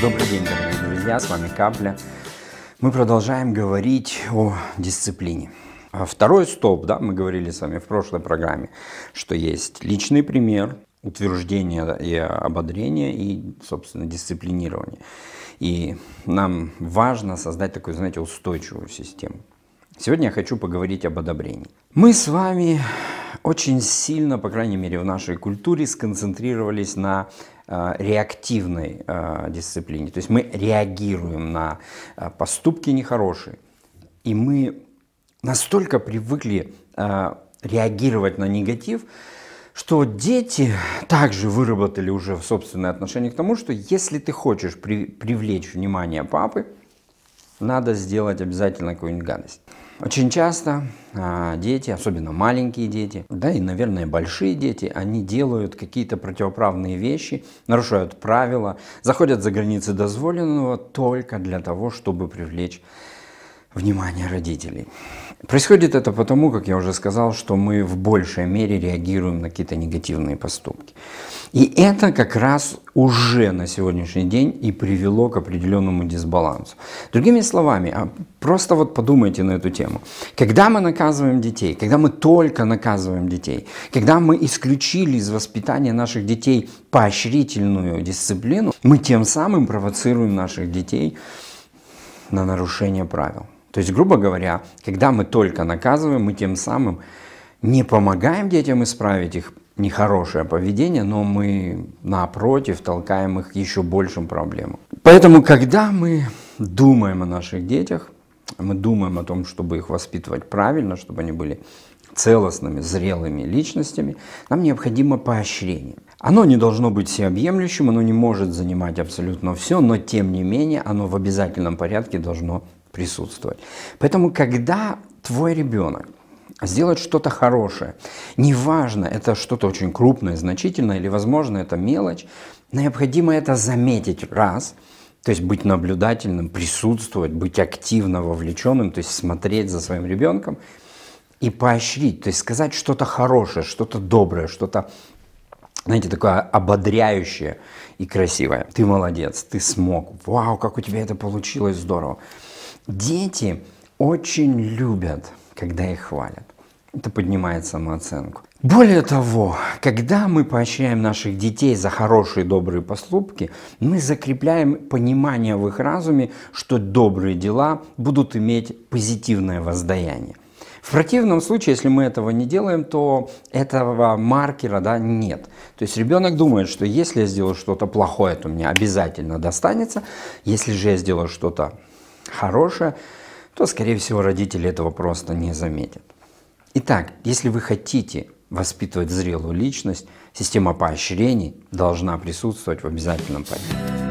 Добрый день, дорогие друзья, с вами Капля. Мы продолжаем говорить о дисциплине. А второй столб, да, мы говорили с вами в прошлой программе, что есть личный пример, утверждение и ободрение, и, собственно, дисциплинирование. И нам важно создать такую, знаете, устойчивую систему. Сегодня я хочу поговорить об одобрении. Мы с вами очень сильно, по крайней мере в нашей культуре, сконцентрировались на э, реактивной э, дисциплине. То есть мы реагируем на э, поступки нехорошие. И мы настолько привыкли реагировать на негатив, что дети также выработали уже собственное отношение к тому, что если ты хочешь при, привлечь внимание папы, надо сделать обязательно какую-нибудь гадость. Очень часто а, дети, особенно маленькие дети, да и, наверное, большие дети, они делают какие-то противоправные вещи, нарушают правила, заходят за границы дозволенного только для того, чтобы привлечь внимание родителей. Происходит это потому, как я уже сказал, что мы в большей мере реагируем на какие-то негативные поступки. И это как раз уже на сегодняшний день и привело к определенному дисбалансу. Другими словами, а просто вот подумайте на эту тему. Когда мы наказываем детей, когда мы только наказываем детей, когда мы исключили из воспитания наших детей поощрительную дисциплину, мы тем самым провоцируем наших детей на нарушение правил. То есть, грубо говоря, когда мы только наказываем, мы тем самым не помогаем детям исправить их нехорошее поведение, но мы, напротив, толкаем их к еще большим проблемам. Поэтому, когда мы думаем о наших детях, мы думаем о том, чтобы их воспитывать правильно, чтобы они были целостными, зрелыми личностями, нам необходимо поощрение. Оно не должно быть всеобъемлющим, оно не может занимать абсолютно все, но тем не менее оно в обязательном порядке должно присутствовать. Поэтому, когда твой ребенок сделать что-то хорошее. Неважно, это что-то очень крупное, значительное, или, возможно, это мелочь, необходимо это заметить раз, то есть быть наблюдательным, присутствовать, быть активно вовлеченным, то есть смотреть за своим ребенком и поощрить, то есть сказать что-то хорошее, что-то доброе, что-то, знаете, такое ободряющее и красивое. Ты молодец, ты смог, вау, как у тебя это получилось, здорово. Дети очень любят, когда их хвалят. Это поднимает самооценку. Более того, когда мы поощряем наших детей за хорошие добрые поступки, мы закрепляем понимание в их разуме, что добрые дела будут иметь позитивное воздаяние. В противном случае, если мы этого не делаем, то этого маркера да, нет. То есть ребенок думает, что если я сделаю что-то плохое, то мне обязательно достанется. Если же я сделаю что-то хорошее, то, скорее всего, родители этого просто не заметят. Итак, если вы хотите воспитывать зрелую личность, система поощрений должна присутствовать в обязательном порядке.